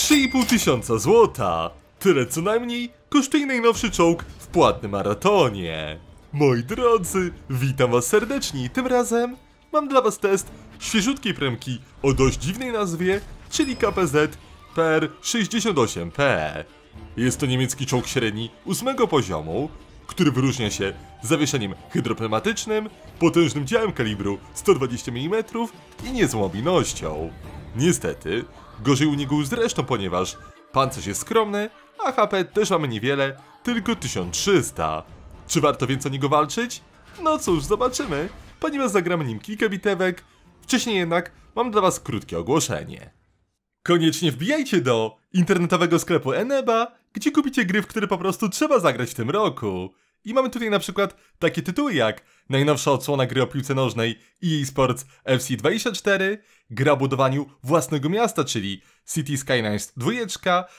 3,5 tysiąca złota. Tyle co najmniej kosztuje najnowszy czołg w płatnym maratonie. Moi drodzy, witam was serdecznie i tym razem mam dla was test świeżutkiej premki o dość dziwnej nazwie, czyli KPZ PR68P. Jest to niemiecki czołg średni 8 poziomu, który wyróżnia się zawieszeniem hydropneumatycznym, potężnym działem kalibru 120 mm i niezłą mobilnością. Niestety, Gorzej u niego zresztą, ponieważ pancerz jest skromny, a HP też mamy niewiele, tylko 1300. Czy warto więc o niego walczyć? No cóż, zobaczymy, ponieważ zagramy nim kilka bitewek. Wcześniej jednak mam dla was krótkie ogłoszenie. Koniecznie wbijajcie do internetowego sklepu Eneba, gdzie kupicie gry, w które po prostu trzeba zagrać w tym roku. I mamy tutaj na przykład takie tytuły jak najnowsza odsłona gry o piłce nożnej EA Sports FC24, gra o budowaniu własnego miasta, czyli City Skylines 2,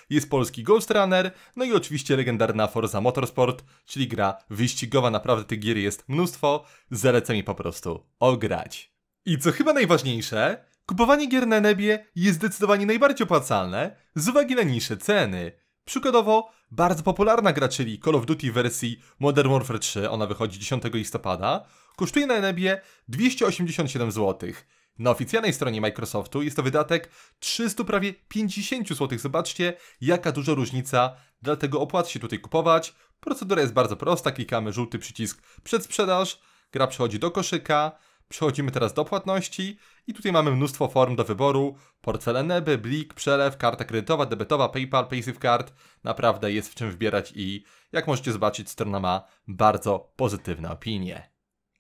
jest polski Ghost Runner, no i oczywiście legendarna Forza Motorsport, czyli gra wyścigowa, naprawdę tych gier jest mnóstwo, zalecam mi po prostu ograć. I co chyba najważniejsze, kupowanie gier na Nebie jest zdecydowanie najbardziej opłacalne z uwagi na niższe ceny. Przykładowo, bardzo popularna gra, czyli Call of Duty wersji Modern Warfare 3, ona wychodzi 10 listopada, kosztuje na Enebie 287 zł. Na oficjalnej stronie Microsoftu jest to wydatek 300 prawie 50 zł. Zobaczcie, jaka duża różnica, dlatego opłaca się tutaj kupować. Procedura jest bardzo prosta, klikamy żółty przycisk przed sprzedaż. gra przechodzi do koszyka, Przechodzimy teraz do płatności i tutaj mamy mnóstwo form do wyboru. Portfel Eneby, Blik, Przelew, karta kredytowa, debetowa, PayPal, Paysafe Card. Naprawdę jest w czym wybierać i jak możecie zobaczyć strona ma bardzo pozytywne opinie.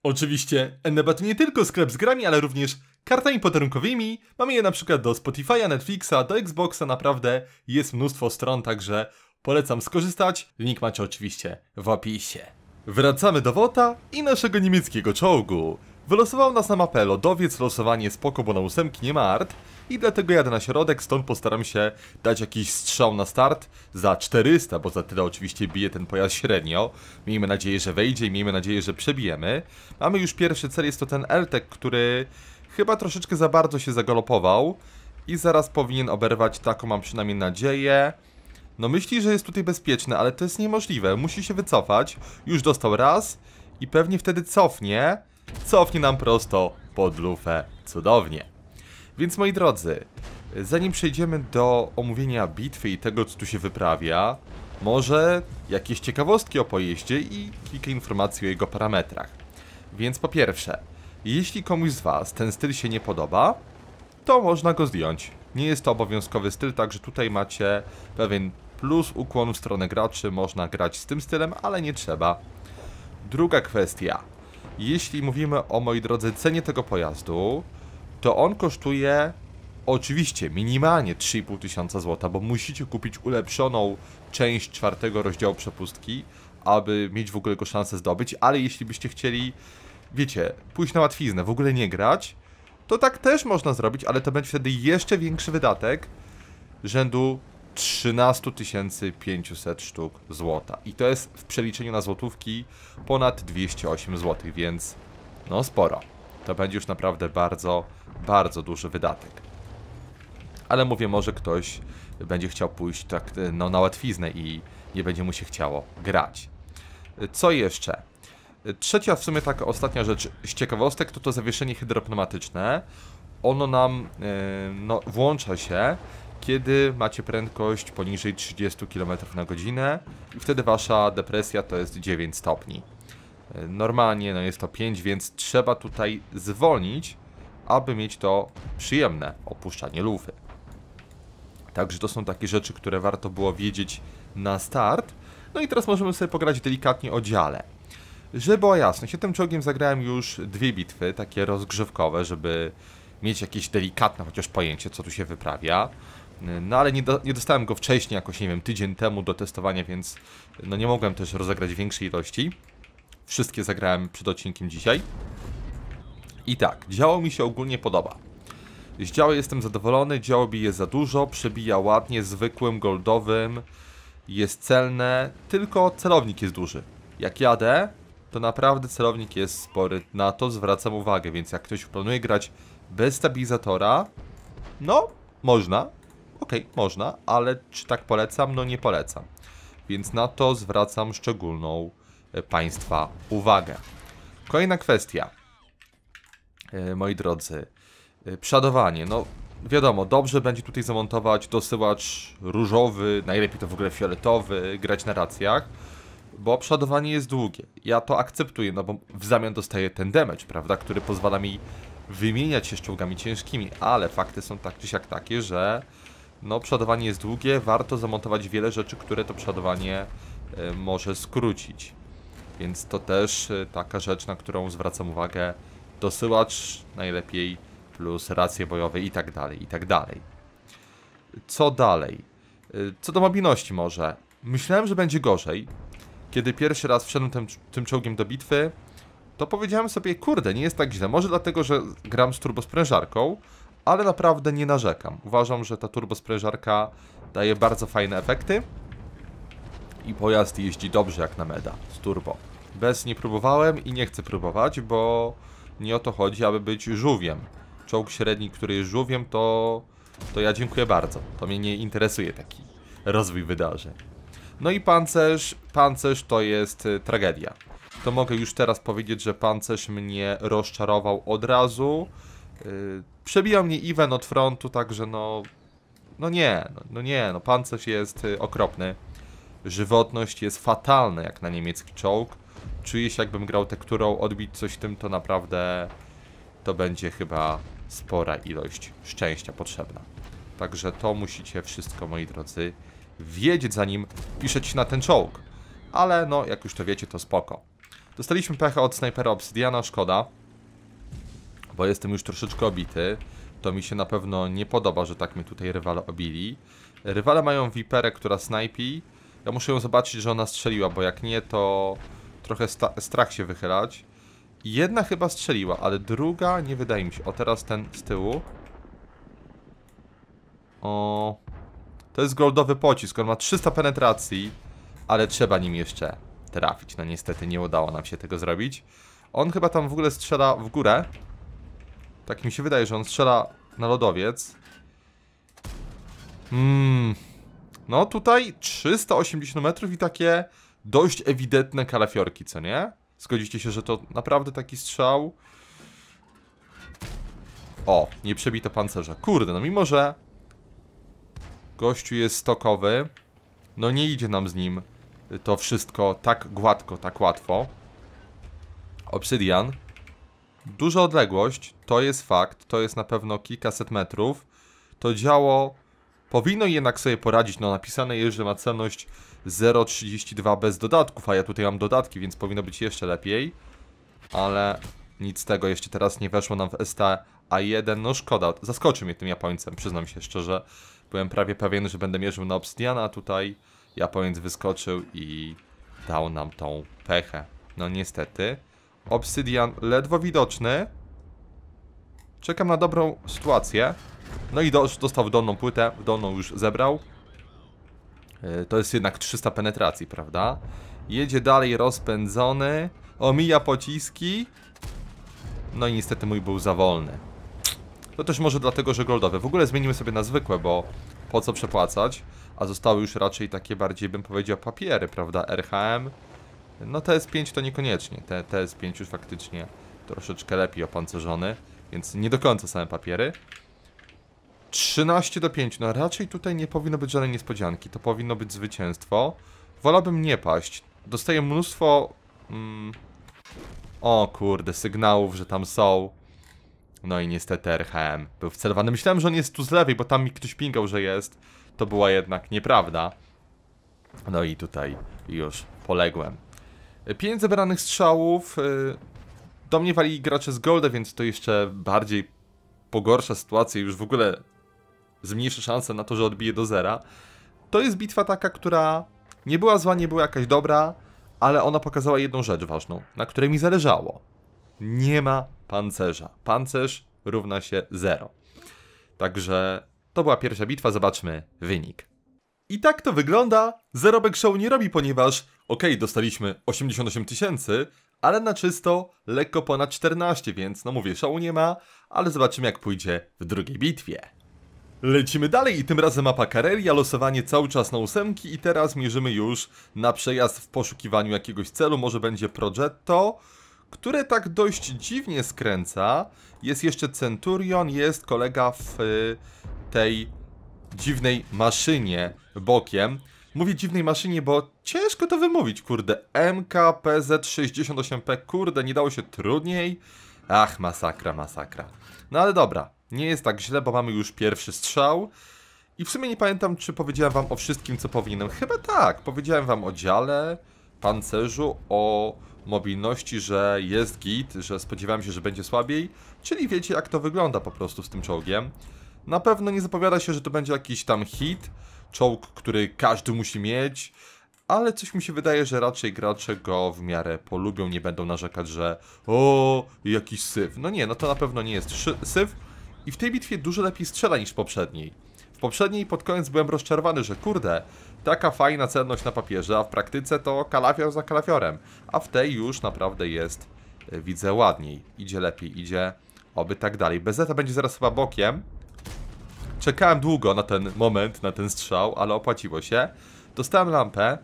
Oczywiście Eneba to nie tylko sklep z grami, ale również kartami podarunkowymi. Mamy je na przykład do Spotify'a, Netflixa, do Xboxa. Naprawdę jest mnóstwo stron, także polecam skorzystać. Link macie oczywiście w opisie. Wracamy do WOTA i naszego niemieckiego czołgu. Wylosował nas na mapę. Lodowiec losowanie spoko, bo na ósemki nie ma art i dlatego jadę na środek, stąd postaram się dać jakiś strzał na start za 400, bo za tyle oczywiście bije ten pojazd średnio. Miejmy nadzieję, że wejdzie i miejmy nadzieję, że przebijemy. Mamy już pierwszy cel, jest to ten Eltek, który chyba troszeczkę za bardzo się zagalopował i zaraz powinien oberwać, taką mam przynajmniej nadzieję. No myśli, że jest tutaj bezpieczny, ale to jest niemożliwe, musi się wycofać. Już dostał raz i pewnie wtedy cofnie cofnie nam prosto pod lufę. Cudownie. Więc moi drodzy, zanim przejdziemy do omówienia bitwy i tego, co tu się wyprawia, może jakieś ciekawostki o pojeździe i kilka informacji o jego parametrach. Więc po pierwsze, jeśli komuś z Was ten styl się nie podoba, to można go zdjąć. Nie jest to obowiązkowy styl, także tutaj macie pewien plus ukłon w stronę graczy, można grać z tym stylem, ale nie trzeba. Druga kwestia, jeśli mówimy o, mojej drodze cenie tego pojazdu, to on kosztuje oczywiście minimalnie 3,5 tysiąca złota, bo musicie kupić ulepszoną część czwartego rozdziału przepustki, aby mieć w ogóle go szansę zdobyć, ale jeśli byście chcieli, wiecie, pójść na łatwiznę, w ogóle nie grać, to tak też można zrobić, ale to będzie wtedy jeszcze większy wydatek rzędu 13 500 sztuk złota. I to jest w przeliczeniu na złotówki ponad 208 zł, więc no sporo. To będzie już naprawdę bardzo, bardzo duży wydatek. Ale mówię, może ktoś będzie chciał pójść tak, e, no, na łatwiznę i nie będzie mu się chciało grać. E, co jeszcze? E, trzecia, w sumie taka ostatnia rzecz z ciekawostek, to to zawieszenie hydropneumatyczne. Ono nam yy, no, włącza się kiedy macie prędkość poniżej 30 km na godzinę i wtedy wasza depresja to jest 9 stopni. Normalnie no jest to 5, więc trzeba tutaj zwolnić, aby mieć to przyjemne opuszczanie lufy. Także to są takie rzeczy, które warto było wiedzieć na start. No i teraz możemy sobie pograć delikatnie o dziale. Żeby była jasność, ja tym czołgiem zagrałem już dwie bitwy, takie rozgrzewkowe, żeby mieć jakieś delikatne chociaż pojęcie, co tu się wyprawia. No ale nie, do, nie, dostałem go wcześniej, jakoś nie wiem, tydzień temu do testowania, więc no nie mogłem też rozegrać większej ilości. Wszystkie zagrałem przed odcinkiem dzisiaj. I tak, działo mi się ogólnie podoba. Z działu jestem zadowolony, działo bije za dużo, przebija ładnie, zwykłym, goldowym, jest celne, tylko celownik jest duży. Jak jadę, to naprawdę celownik jest spory, na to zwracam uwagę, więc jak ktoś planuje grać bez stabilizatora, no, można, Okej, okay, można, ale czy tak polecam? No nie polecam. Więc na to zwracam szczególną e, Państwa uwagę. Kolejna kwestia, e, moi drodzy. E, przadowanie. No wiadomo, dobrze będzie tutaj zamontować dosyłacz różowy, najlepiej to w ogóle fioletowy, grać na racjach, bo przadowanie jest długie. Ja to akceptuję, no bo w zamian dostaję ten damage, prawda, który pozwala mi wymieniać się czołgami ciężkimi, ale fakty są tak czy siak takie, że no, przodowanie jest długie, warto zamontować wiele rzeczy, które to przodowanie e, może skrócić. Więc to też e, taka rzecz, na którą zwracam uwagę. Dosyłacz najlepiej, plus racje bojowe i tak dalej, i tak dalej. Co dalej? E, co do mobilności może. Myślałem, że będzie gorzej. Kiedy pierwszy raz wszedłem tym, tym czołgiem do bitwy, to powiedziałem sobie, kurde, nie jest tak źle. Może dlatego, że gram z turbosprężarką, ale naprawdę nie narzekam. Uważam, że ta turbosprężarka daje bardzo fajne efekty i pojazd jeździ dobrze jak na meda z turbo. Bez nie próbowałem i nie chcę próbować, bo nie o to chodzi, aby być żółwiem. Czołg średni, który jest żółwiem, to, to ja dziękuję bardzo. To mnie nie interesuje taki rozwój wydarzeń. No i pancerz, pancerz to jest y, tragedia. To mogę już teraz powiedzieć, że pancerz mnie rozczarował od razu. Y, przebija mnie Iwen od frontu, także no... No nie, no, no nie, no pancerz jest y, okropny. Żywotność jest fatalna jak na niemiecki czołg. Czuję się jakbym grał tekturą, odbić coś tym to naprawdę... To będzie chyba spora ilość szczęścia potrzebna. Także to musicie wszystko, moi drodzy, wiedzieć zanim piszecie na ten czołg. Ale no, jak już to wiecie, to spoko. Dostaliśmy pecha od snajpera Obsidiana, szkoda bo jestem już troszeczkę obity. To mi się na pewno nie podoba, że tak mnie tutaj rywale obili. Rywale mają Viperę, która snajpi. Ja muszę ją zobaczyć, że ona strzeliła, bo jak nie, to trochę strach się wychylać. Jedna chyba strzeliła, ale druga nie wydaje mi się. O, teraz ten z tyłu. O, to jest goldowy pocisk, on ma 300 penetracji, ale trzeba nim jeszcze trafić. No niestety nie udało nam się tego zrobić. On chyba tam w ogóle strzela w górę. Tak mi się wydaje, że on strzela na lodowiec. Hmm. No tutaj 380 metrów i takie dość ewidentne kalafiorki, co nie? Zgodzicie się, że to naprawdę taki strzał? O, nie przebito pancerza. Kurde, no mimo, że gościu jest stokowy, no nie idzie nam z nim to wszystko tak gładko, tak łatwo. Obsydian. Duża odległość, to jest fakt, to jest na pewno kilkaset metrów. To działo powinno jednak sobie poradzić, no napisane jest, że ma cenność 0,32 bez dodatków, a ja tutaj mam dodatki, więc powinno być jeszcze lepiej. Ale nic z tego jeszcze teraz nie weszło nam w STA1, no szkoda, zaskoczy mnie tym Japońcem, przyznam się szczerze. Byłem prawie pewien, że będę mierzył na Obsidiana, a tutaj Japoniec wyskoczył i dał nam tą pechę. No niestety. Obsydian ledwo widoczny. Czekam na dobrą sytuację. No i do, dostał dolną płytę, dolną już zebrał. Yy, to jest jednak 300 penetracji, prawda? Jedzie dalej rozpędzony, omija pociski. No i niestety mój był za wolny. To też może dlatego, że goldowy. W ogóle zmienimy sobie na zwykłe, bo po co przepłacać? A zostały już raczej takie bardziej, bym powiedział, papiery, prawda? RHM, no TS5 to niekoniecznie, Te, TS5 już faktycznie troszeczkę lepiej opancerzony, więc nie do końca same papiery. 13 do 5, no raczej tutaj nie powinno być żadnej niespodzianki, to powinno być zwycięstwo. Wolałbym nie paść, dostaję mnóstwo... Mm, o kurde, sygnałów, że tam są. No i niestety RHM był wcelowany. Myślałem, że on jest tu z lewej, bo tam mi ktoś pingał, że jest. To była jednak nieprawda. No i tutaj już poległem. 5 zebranych strzałów. Y, do mnie wali gracze z Golda, więc to jeszcze bardziej pogorsza sytuację i już w ogóle zmniejsza szanse na to, że odbije do zera. To jest bitwa taka, która nie była zła, nie była jakaś dobra, ale ona pokazała jedną rzecz ważną, na której mi zależało. Nie ma pancerza. Pancerz równa się zero. Także to była pierwsza bitwa, zobaczmy wynik. I tak to wygląda. Zerobek show nie robi, ponieważ okej, okay, dostaliśmy 88 tysięcy, ale na czysto lekko ponad 14, więc no mówię, show nie ma, ale zobaczymy jak pójdzie w drugiej bitwie. Lecimy dalej i tym razem mapa Karelia, losowanie cały czas na ósemki i teraz mierzymy już na przejazd w poszukiwaniu jakiegoś celu, może będzie Progetto, które tak dość dziwnie skręca. Jest jeszcze Centurion, jest kolega w y, tej dziwnej maszynie bokiem. Mówię dziwnej maszynie, bo ciężko to wymówić, kurde. MKPZ68P, kurde, nie dało się trudniej. Ach, masakra, masakra. No ale dobra, nie jest tak źle, bo mamy już pierwszy strzał. I w sumie nie pamiętam, czy powiedziałem wam o wszystkim, co powinienem. Chyba tak, powiedziałem wam o dziale, pancerzu, o mobilności, że jest git, że spodziewałem się, że będzie słabiej. Czyli wiecie, jak to wygląda po prostu z tym czołgiem. Na pewno nie zapowiada się, że to będzie jakiś tam hit, czołg, który każdy musi mieć, ale coś mi się wydaje, że raczej gracze go w miarę polubią, nie będą narzekać, że o, jakiś syf. No nie, no to na pewno nie jest syf i w tej bitwie dużo lepiej strzela niż w poprzedniej. W poprzedniej pod koniec byłem rozczarowany, że kurde, taka fajna cenność na papierze, a w praktyce to kalafior za kalafiorem, a w tej już naprawdę jest, e, widzę, ładniej, idzie lepiej, idzie, oby tak dalej. Bezeta będzie zaraz chyba bokiem, Czekałem długo na ten moment, na ten strzał, ale opłaciło się. Dostałem lampę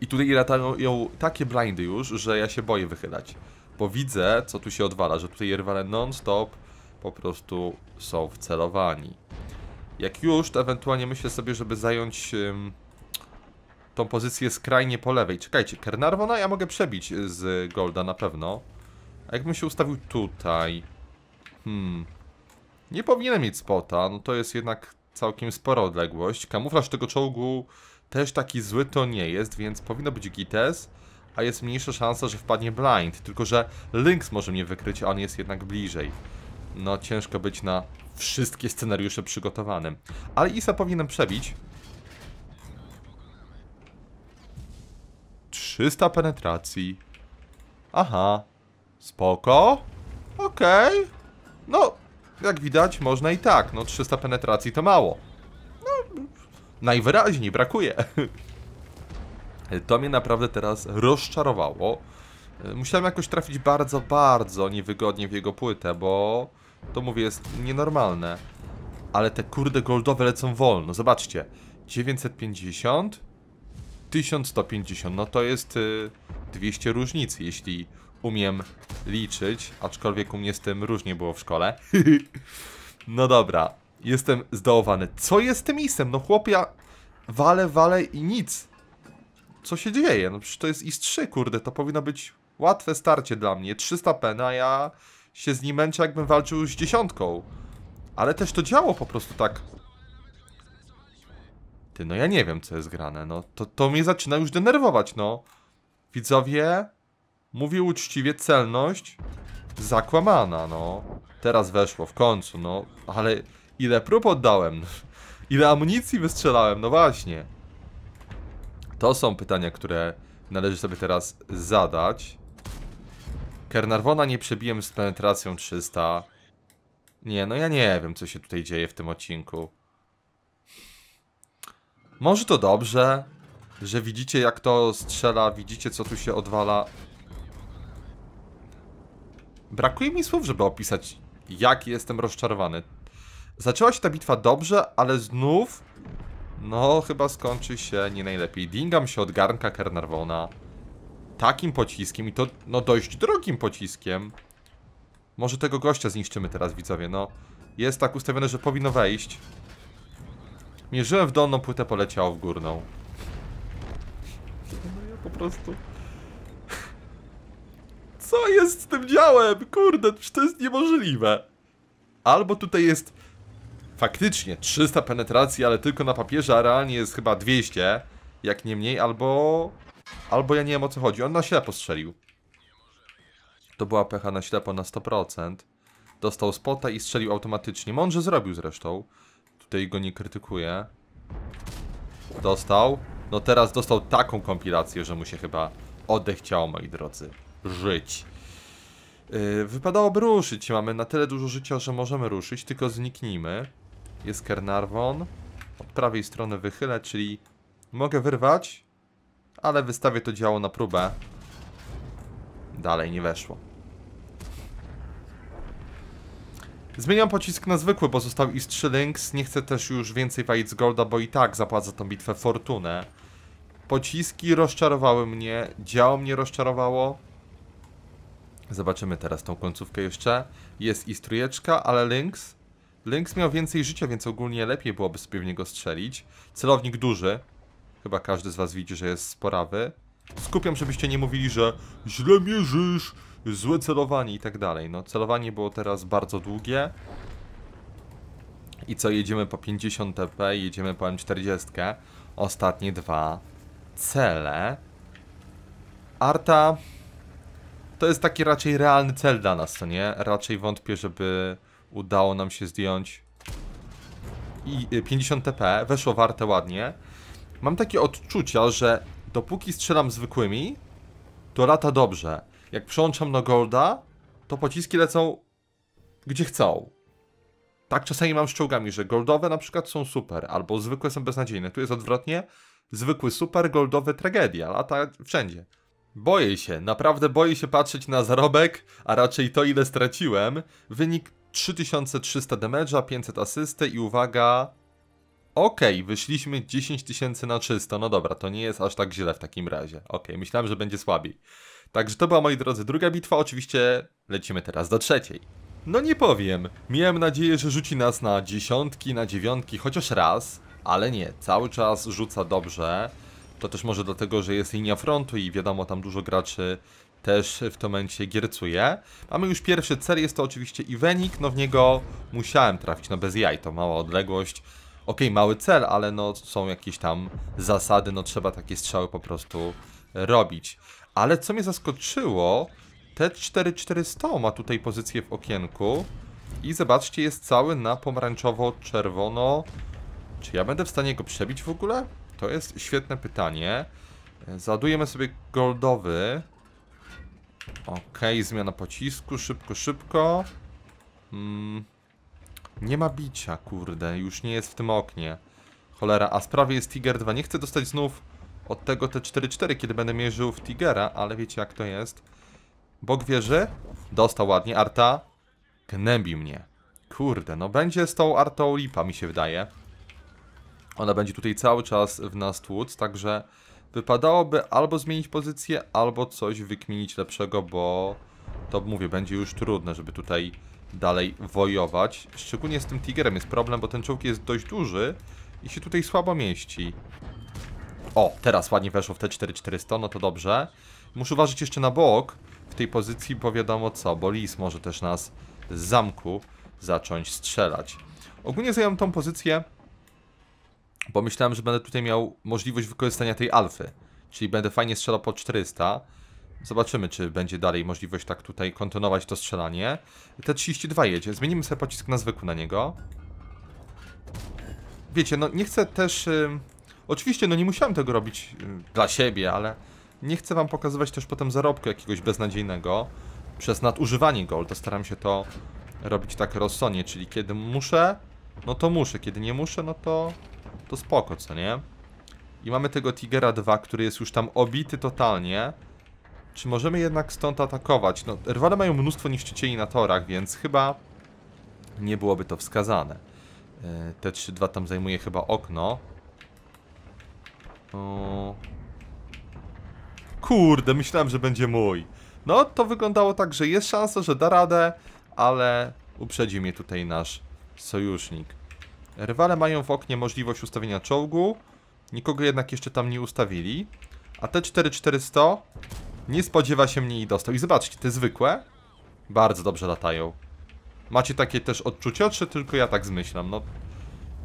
i tutaj latają takie blindy już, że ja się boję wychylać. Bo widzę, co tu się odwala, że tutaj rywale non-stop po prostu są wcelowani. Jak już, to ewentualnie myślę sobie, żeby zająć tą pozycję skrajnie po lewej. Czekajcie, Kernarvona ja mogę przebić z Golda na pewno. A jakbym się ustawił tutaj... Hmm... Nie powinienem mieć spota, no to jest jednak całkiem spora odległość. Kamuflaż tego czołgu też taki zły to nie jest, więc powinno być gites, a jest mniejsza szansa, że wpadnie blind. Tylko, że Lynx może mnie wykryć, a on jest jednak bliżej. No, ciężko być na wszystkie scenariusze przygotowanym. Ale Isa powinienem przebić. 300 penetracji. Aha. Spoko. Okej. Okay. No, jak widać, można i tak. No 300 penetracji to mało. No, najwyraźniej brakuje. To mnie naprawdę teraz rozczarowało. Musiałem jakoś trafić bardzo, bardzo niewygodnie w jego płytę, bo to mówię, jest nienormalne. Ale te kurde goldowe lecą wolno, zobaczcie. 950, 1150, no to jest 200 y, różnicy, jeśli umiem liczyć, aczkolwiek u mnie z tym różnie było w szkole. no dobra, jestem zdołowany. Co jest tym istem? No chłopia, wale, wale i nic. Co się dzieje? No przecież to jest IS-3, kurde, to powinno być łatwe starcie dla mnie. 300 pena, ja się z nim męczę, jakbym walczył z dziesiątką. Ale też to działo po prostu tak. Ty, no ja nie wiem, co jest grane, no to, to mnie zaczyna już denerwować, no. Widzowie, Mówię uczciwie celność zakłamana, no. Teraz weszło, w końcu, no. Ale ile prób oddałem? Ile amunicji wystrzelałem? No właśnie. To są pytania, które należy sobie teraz zadać. Kernarwona nie przebiłem z penetracją 300. Nie, no ja nie wiem, co się tutaj dzieje w tym odcinku. Może to dobrze, że widzicie jak to strzela, widzicie co tu się odwala. Brakuje mi słów, żeby opisać, jak jestem rozczarowany. Zaczęła się ta bitwa dobrze, ale znów... No, chyba skończy się nie najlepiej. Dingam się od garnka Kernarwona, takim pociskiem i to, no, dość drogim pociskiem. Może tego gościa zniszczymy teraz, widzowie, no. Jest tak ustawione, że powinno wejść. Mierzyłem w dolną płytę, poleciało w górną. No ja po prostu co jest z tym działem? Kurde, to jest niemożliwe. Albo tutaj jest faktycznie 300 penetracji, ale tylko na papierze, a realnie jest chyba 200, jak nie mniej, albo... Albo ja nie wiem o co chodzi, on na ślepo strzelił. To była pecha na ślepo na 100%. Dostał spota i strzelił automatycznie. Mądrze zrobił zresztą. Tutaj go nie krytykuję. Dostał. No teraz dostał taką kompilację, że mu się chyba odechciało, moi drodzy żyć. Y, wypadałoby ruszyć. Mamy na tyle dużo życia, że możemy ruszyć, tylko zniknijmy. Jest Kernarvon. Od prawej strony wychylę, czyli mogę wyrwać, ale wystawię to działo na próbę. Dalej nie weszło. Zmieniam pocisk na zwykły, bo został i links. Nie chcę też już więcej z Golda, bo i tak zapłacę tą bitwę fortunę. Pociski rozczarowały mnie, działo mnie rozczarowało. Zobaczymy teraz tą końcówkę jeszcze. Jest i strójeczka, ale Lynx... Lynx miał więcej życia, więc ogólnie lepiej byłoby sobie w niego strzelić. Celownik duży. Chyba każdy z was widzi, że jest sporawy. Skupiam, żebyście nie mówili, że źle mierzysz, złe celowanie i tak dalej. No, celowanie było teraz bardzo długie. I co, jedziemy po 50 TP, jedziemy po M40. Ostatnie dwa cele. Arta to jest taki raczej realny cel dla nas, to nie? Raczej wątpię, żeby udało nam się zdjąć i 50 y, TP, weszło warte ładnie. Mam takie odczucia, że dopóki strzelam zwykłymi, to lata dobrze. Jak przełączam na Golda, to pociski lecą gdzie chcą. Tak czasami mam z czołgami, że goldowe na przykład są super, albo zwykłe są beznadziejne. Tu jest odwrotnie, zwykły super, goldowy tragedia, lata wszędzie. Boję się, naprawdę boję się patrzeć na zarobek, a raczej to ile straciłem. Wynik 3300 damage'a, 500 asysty i uwaga... Okej, okay, wyszliśmy 10 tysięcy na czysto, no dobra, to nie jest aż tak źle w takim razie. Okej, okay, myślałem, że będzie słabiej. Także to była, moi drodzy, druga bitwa, oczywiście lecimy teraz do trzeciej. No nie powiem, miałem nadzieję, że rzuci nas na dziesiątki, na dziewiątki, chociaż raz, ale nie, cały czas rzuca dobrze. To też może dlatego, że jest linia frontu i wiadomo, tam dużo graczy też w tym momencie giercuje. Mamy już pierwszy cel, jest to oczywiście Iwenik, no w niego musiałem trafić, no bez jaj, to mała odległość. Ok, mały cel, ale no są jakieś tam zasady, no trzeba takie strzały po prostu robić. Ale co mnie zaskoczyło, te 4400 ma tutaj pozycję w okienku i zobaczcie, jest cały na pomarańczowo-czerwono. Czy ja będę w stanie go przebić w ogóle? To jest świetne pytanie. Zadujemy sobie goldowy. Ok, zmiana pocisku, szybko, szybko. Mm. Nie ma bicia, kurde, już nie jest w tym oknie. Cholera, a sprawie jest Tiger 2. Nie chcę dostać znów od tego te 4-4, kiedy będę mierzył w Tigera, ale wiecie jak to jest. Bóg wierzy? Dostał ładnie, Arta. Gnębi mnie. Kurde, no będzie z tą Artą lipa, mi się wydaje. Ona będzie tutaj cały czas w nas tłuc, także wypadałoby albo zmienić pozycję, albo coś wykminić lepszego, bo to mówię, będzie już trudne, żeby tutaj dalej wojować. Szczególnie z tym Tigerem jest problem, bo ten czołg jest dość duży i się tutaj słabo mieści. O, teraz ładnie weszło w te 4400, no to dobrze. Muszę uważać jeszcze na bok w tej pozycji, bo wiadomo co, bo Lis może też nas z zamku zacząć strzelać. Ogólnie zająłem tą pozycję bo myślałem, że będę tutaj miał możliwość wykorzystania tej alfy, czyli będę fajnie strzelał po 400. Zobaczymy, czy będzie dalej możliwość tak tutaj kontynuować to strzelanie. T-32 jedzie, zmienimy sobie pocisk na zwykły na niego. Wiecie, no nie chcę też... Oczywiście, no nie musiałem tego robić dla siebie, ale nie chcę wam pokazywać też potem zarobku jakiegoś beznadziejnego przez nadużywanie To Staram się to robić tak rozsądnie, czyli kiedy muszę, no to muszę, kiedy nie muszę, no to to spoko, co nie? I mamy tego Tigera 2, który jest już tam obity totalnie. Czy możemy jednak stąd atakować? No, Rwale mają mnóstwo niszczycieli na torach, więc chyba nie byłoby to wskazane. E, te 3-2 tam zajmuje chyba okno. O... Kurde, myślałem, że będzie mój. No, to wyglądało tak, że jest szansa, że da radę, ale uprzedzi mnie tutaj nasz sojusznik. Rywale mają w oknie możliwość ustawienia czołgu. Nikogo jednak jeszcze tam nie ustawili. A te 4400 nie spodziewa się mnie i dostał. I zobaczcie, te zwykłe bardzo dobrze latają. Macie takie też odczucia, czy tylko ja tak zmyślam? No,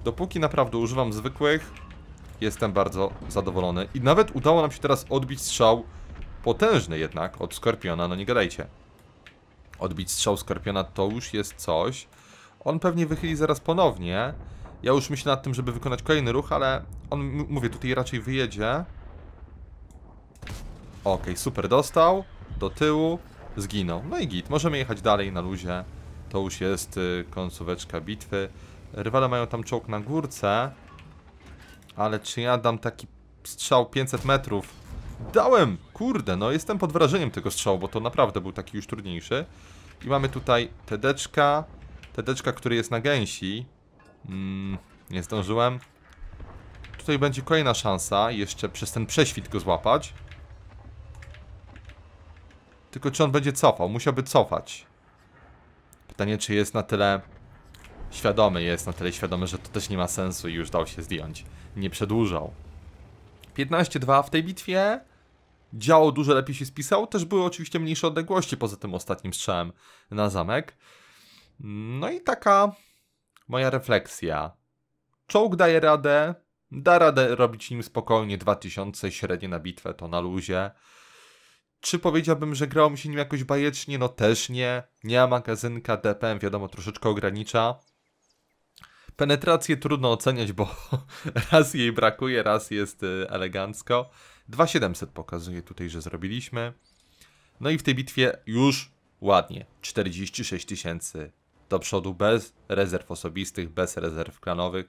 dopóki naprawdę używam zwykłych, jestem bardzo zadowolony. I nawet udało nam się teraz odbić strzał potężny jednak od Skorpiona, no nie gadajcie. Odbić strzał Skorpiona to już jest coś. On pewnie wychyli zaraz ponownie. Ja już myślę nad tym, żeby wykonać kolejny ruch, ale on, mówię, tutaj raczej wyjedzie. Okej, okay, super, dostał. Do tyłu. Zginął. No i git. Możemy jechać dalej na luzie. To już jest y, końcóweczka bitwy. Rywale mają tam czołg na górce. Ale czy ja dam taki strzał 500 metrów? Dałem! Kurde, no jestem pod wrażeniem tego strzału, bo to naprawdę był taki już trudniejszy. I mamy tutaj Tedeczka. Tedeczka, który jest na gęsi. Mm, nie zdążyłem. Tutaj będzie kolejna szansa jeszcze przez ten prześwit go złapać. Tylko czy on będzie cofał? Musiałby cofać. Pytanie, czy jest na tyle świadomy, jest na tyle świadomy, że to też nie ma sensu i już dał się zdjąć. Nie przedłużał. 15-2 w tej bitwie działo dużo lepiej się spisał, Też były oczywiście mniejsze odległości poza tym ostatnim strzałem na zamek. No i taka moja refleksja. Czołg daje radę, da radę robić nim spokojnie 2000 średnie na bitwę, to na luzie. Czy powiedziałbym, że grało mi się nim jakoś bajecznie? No też nie. Nie ma magazynka, DPM wiadomo troszeczkę ogranicza. Penetrację trudno oceniać, bo raz jej brakuje, raz jest y, elegancko. 2700 pokazuje tutaj, że zrobiliśmy. No i w tej bitwie już ładnie 46 tysięcy do przodu bez rezerw osobistych, bez rezerw klanowych,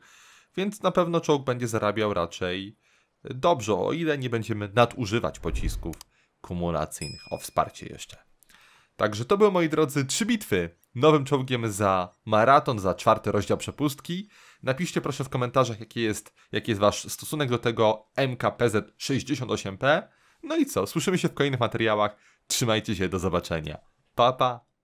więc na pewno czołg będzie zarabiał raczej dobrze, o ile nie będziemy nadużywać pocisków kumulacyjnych. O wsparcie jeszcze. Także to były moi drodzy trzy bitwy nowym czołgiem za maraton, za czwarty rozdział przepustki. Napiszcie proszę w komentarzach, jaki jest, jaki jest Wasz stosunek do tego MKPZ68P. No i co, słyszymy się w kolejnych materiałach. Trzymajcie się, do zobaczenia. Pa, pa.